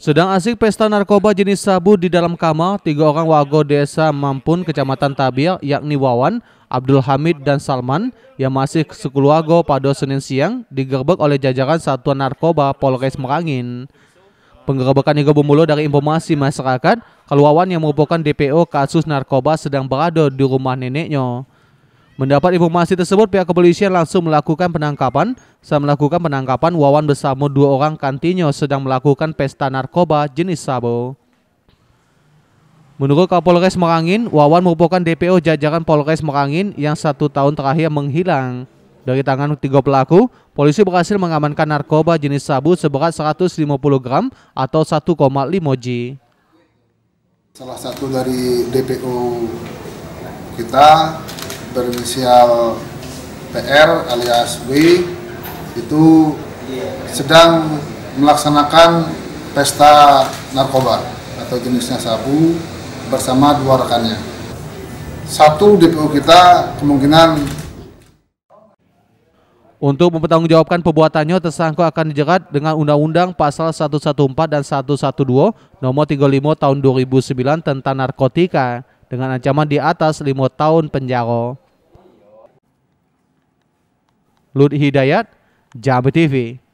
Sedang asik pesta narkoba jenis sabu di dalam kamar, tiga orang warga desa Mampun, kecamatan Tabia, yakni Wawan, Abdul Hamid, dan Salman, yang masih sekeluarga pada Senin siang, digerbek oleh jajaran Satuan Narkoba Polres Merangin. Penggerebekan juga bermula dari informasi masyarakat, kalau Wawan yang merupakan DPO kasus narkoba sedang berada di rumah neneknya. Mendapat informasi tersebut, pihak kepolisian langsung melakukan penangkapan. Saat melakukan penangkapan, Wawan bersama dua orang kantinyo sedang melakukan pesta narkoba jenis sabu. Menurut Kapolres Merangin, Wawan merupakan DPO jajaran Polres Merangin yang satu tahun terakhir menghilang. Dari tangan tiga pelaku, polisi berhasil mengamankan narkoba jenis sabu seberat 150 gram atau 1,5 G. Salah satu dari DPO kita berinisial PR alias W itu sedang melaksanakan pesta narkoba atau jenisnya sabu bersama dua rekannya. Satu DPO kita kemungkinan untuk mempertanggungjawabkan perbuatannya, tersangka akan dijerat dengan Undang-Undang Pasal 114 dan 112 Nomor 35 Tahun 2009 tentang Narkotika dengan ancaman di atas 5 tahun penjara. Lut Hidayat, Jabat TV.